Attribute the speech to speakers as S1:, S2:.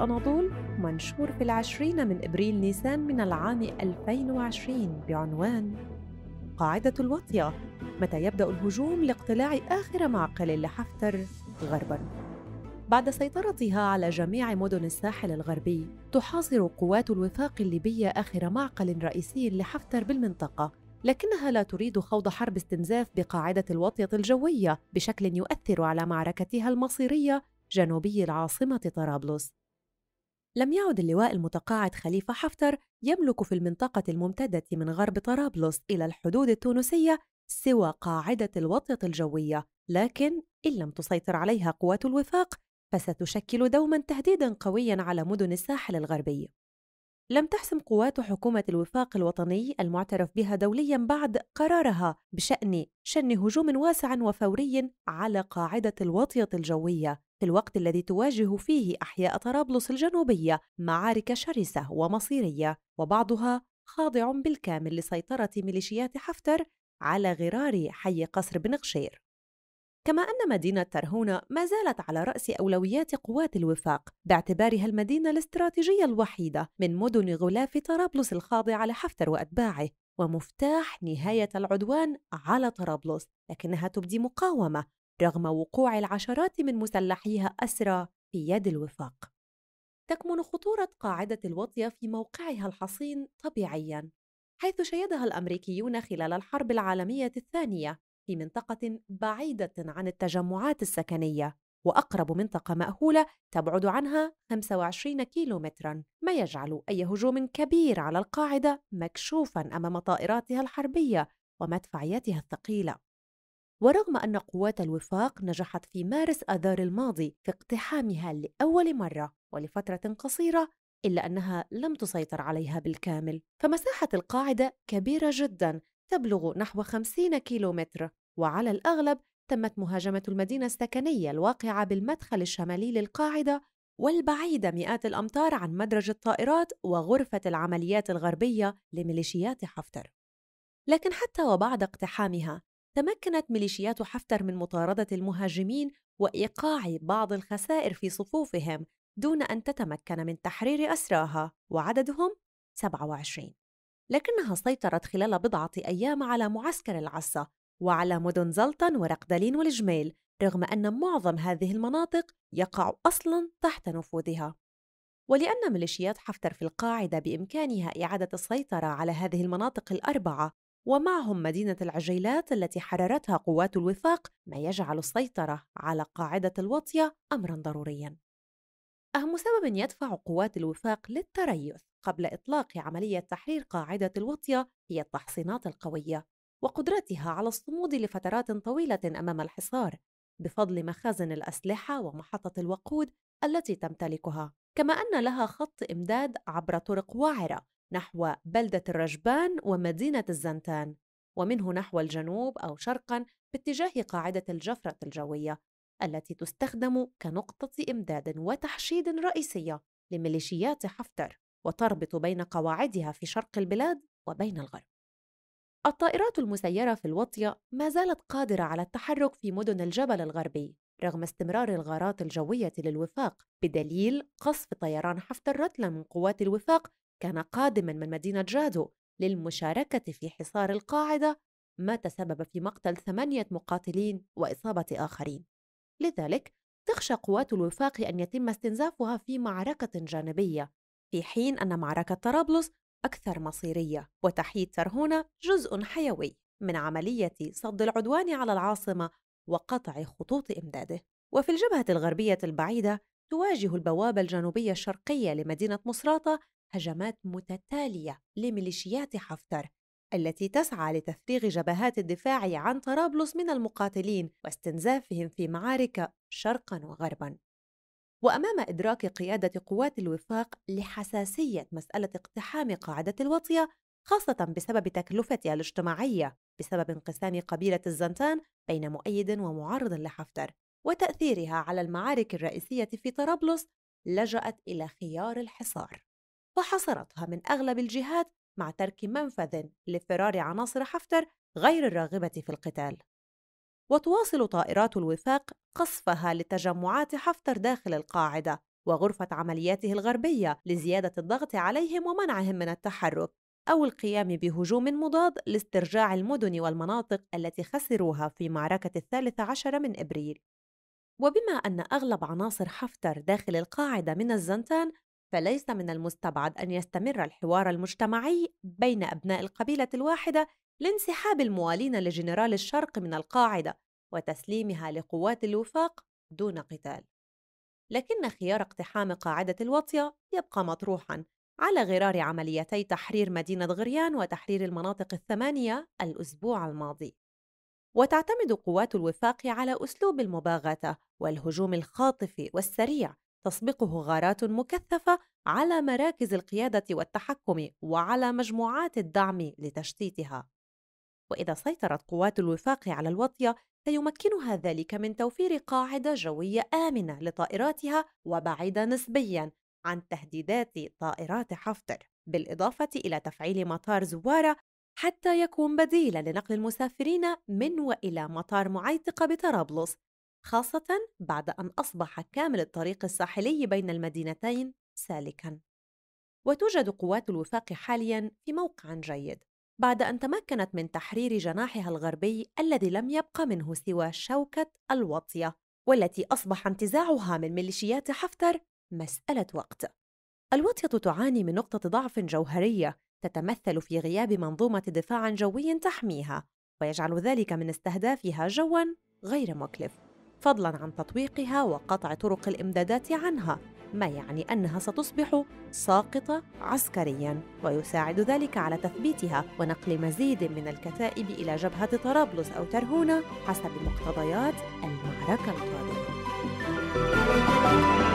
S1: الأناضول منشور في العشرين من إبريل نيسان من العام 2020 بعنوان قاعدة الوطية متى يبدأ الهجوم لاقتلاع آخر معقل لحفتر غرباً بعد سيطرتها على جميع مدن الساحل الغربي تحاصر قوات الوفاق الليبية آخر معقل رئيسي لحفتر بالمنطقة لكنها لا تريد خوض حرب استنزاف بقاعدة الوطية الجوية بشكل يؤثر على معركتها المصيرية جنوبي العاصمة طرابلس لم يعد اللواء المتقاعد خليفة حفتر يملك في المنطقة الممتدة من غرب طرابلس إلى الحدود التونسية سوى قاعدة الوطية الجوية، لكن إن لم تسيطر عليها قوات الوفاق فستشكل دوما تهديدا قويا على مدن الساحل الغربي. لم تحسم قوات حكومة الوفاق الوطني المعترف بها دوليا بعد قرارها بشأن شن هجوم واسع وفوري على قاعدة الوطية الجوية في الوقت الذي تواجه فيه أحياء طرابلس الجنوبية معارك شرسة ومصيرية وبعضها خاضع بالكامل لسيطرة ميليشيات حفتر على غرار حي قصر بن غشير كما أن مدينة ترهونة ما زالت على رأس أولويات قوات الوفاق باعتبارها المدينة الاستراتيجية الوحيدة من مدن غلاف طرابلس الخاضعة لحفتر وأتباعه ومفتاح نهاية العدوان على طرابلس لكنها تبدي مقاومة رغم وقوع العشرات من مسلحيها أسرى في يد الوفاق. تكمن خطورة قاعدة الوطية في موقعها الحصين طبيعياً، حيث شيدها الأمريكيون خلال الحرب العالمية الثانية في منطقة بعيدة عن التجمعات السكنية، وأقرب منطقة مأهولة تبعد عنها 25 كيلومتراً، ما يجعل أي هجوم كبير على القاعدة مكشوفاً أمام طائراتها الحربية ومدفعيتها الثقيلة. ورغم أن قوات الوفاق نجحت في مارس آذار الماضي في اقتحامها لأول مرة ولفترة قصيرة إلا أنها لم تسيطر عليها بالكامل فمساحة القاعدة كبيرة جدا تبلغ نحو 50 كيلومتر وعلى الأغلب تمت مهاجمة المدينة السكنية الواقعة بالمدخل الشمالي للقاعدة والبعيدة مئات الأمتار عن مدرج الطائرات وغرفة العمليات الغربية لميليشيات حفتر لكن حتى وبعد اقتحامها تمكنت ميليشيات حفتر من مطاردة المهاجمين وإيقاع بعض الخسائر في صفوفهم دون أن تتمكن من تحرير أسراها وعددهم 27 لكنها سيطرت خلال بضعة أيام على معسكر العصا وعلى مدن زلطن ورقدلين والجميل رغم أن معظم هذه المناطق يقع أصلاً تحت نفوذها ولأن ميليشيات حفتر في القاعدة بإمكانها إعادة السيطرة على هذه المناطق الأربعة ومعهم مدينة العجيلات التي حررتها قوات الوفاق ما يجعل السيطرة على قاعدة الوطية أمرا ضروريا أهم سبب يدفع قوات الوفاق للتريث قبل إطلاق عملية تحرير قاعدة الوطية هي التحصينات القوية وقدرتها على الصمود لفترات طويلة أمام الحصار بفضل مخازن الأسلحة ومحطة الوقود التي تمتلكها كما أن لها خط إمداد عبر طرق وعرة نحو بلدة الرجبان ومدينة الزنتان ومنه نحو الجنوب أو شرقا باتجاه قاعدة الجفرة الجوية التي تستخدم كنقطة إمداد وتحشيد رئيسية لميليشيات حفتر وتربط بين قواعدها في شرق البلاد وبين الغرب. الطائرات المسيرة في الوطية ما زالت قادرة على التحرك في مدن الجبل الغربي رغم استمرار الغارات الجوية للوفاق بدليل قصف طيران حفتر رتلا من قوات الوفاق كان قادما من مدينة جادو للمشاركة في حصار القاعدة ما تسبب في مقتل ثمانية مقاتلين وإصابة آخرين لذلك تخشى قوات الوفاق أن يتم استنزافها في معركة جانبية في حين أن معركة طرابلس أكثر مصيرية وتحييد ترهونة جزء حيوي من عملية صد العدوان على العاصمة وقطع خطوط إمداده وفي الجبهة الغربية البعيدة تواجه البوابة الجنوبية الشرقية لمدينة مصراتة هجمات متتالية لميليشيات حفتر التي تسعى لتفريغ جبهات الدفاع عن طرابلس من المقاتلين واستنزافهم في معارك شرقا وغربا وامام ادراك قياده قوات الوفاق لحساسيه مساله اقتحام قاعده الوطيه خاصه بسبب تكلفتها الاجتماعيه بسبب انقسام قبيله الزنتان بين مؤيد ومعارض لحفتر وتاثيرها على المعارك الرئيسيه في طرابلس لجات الى خيار الحصار وحصرتها من أغلب الجهات مع ترك منفذ لفرار عناصر حفتر غير الراغبة في القتال وتواصل طائرات الوفاق قصفها لتجمعات حفتر داخل القاعدة وغرفة عملياته الغربية لزيادة الضغط عليهم ومنعهم من التحرك أو القيام بهجوم مضاد لاسترجاع المدن والمناطق التي خسروها في معركة الثالث عشر من إبريل وبما أن أغلب عناصر حفتر داخل القاعدة من الزنتان فليس من المستبعد أن يستمر الحوار المجتمعي بين أبناء القبيلة الواحدة لانسحاب الموالين لجنرال الشرق من القاعدة وتسليمها لقوات الوفاق دون قتال. لكن خيار اقتحام قاعدة الوطية يبقى مطروحاً على غرار عمليتي تحرير مدينة غريان وتحرير المناطق الثمانية الأسبوع الماضي. وتعتمد قوات الوفاق على أسلوب المباغتة والهجوم الخاطف والسريع تسبقه غارات مكثفة على مراكز القيادة والتحكم وعلى مجموعات الدعم لتشتيتها. وإذا سيطرت قوات الوفاق على الوطية سيمكنها ذلك من توفير قاعدة جوية آمنة لطائراتها وبعيدة نسبياً عن تهديدات طائرات حفتر، بالإضافة إلى تفعيل مطار زوارة حتى يكون بديلا لنقل المسافرين من والى مطار معيتقه بطرابلس خاصة بعد أن أصبح كامل الطريق الساحلي بين المدينتين سالكاً. وتوجد قوات الوفاق حالياً في موقع جيد، بعد أن تمكنت من تحرير جناحها الغربي الذي لم يبقى منه سوى شوكة الوطية، والتي أصبح انتزاعها من ميليشيات حفتر مسألة وقت. الوطية تعاني من نقطة ضعف جوهرية تتمثل في غياب منظومة دفاع جوي تحميها، ويجعل ذلك من استهدافها جواً غير مكلف. فضلا عن تطويقها وقطع طرق الامدادات عنها ما يعني انها ستصبح ساقطه عسكريا ويساعد ذلك على تثبيتها ونقل مزيد من الكتائب الى جبهه طرابلس او ترهونه حسب مقتضيات المعركه القادمه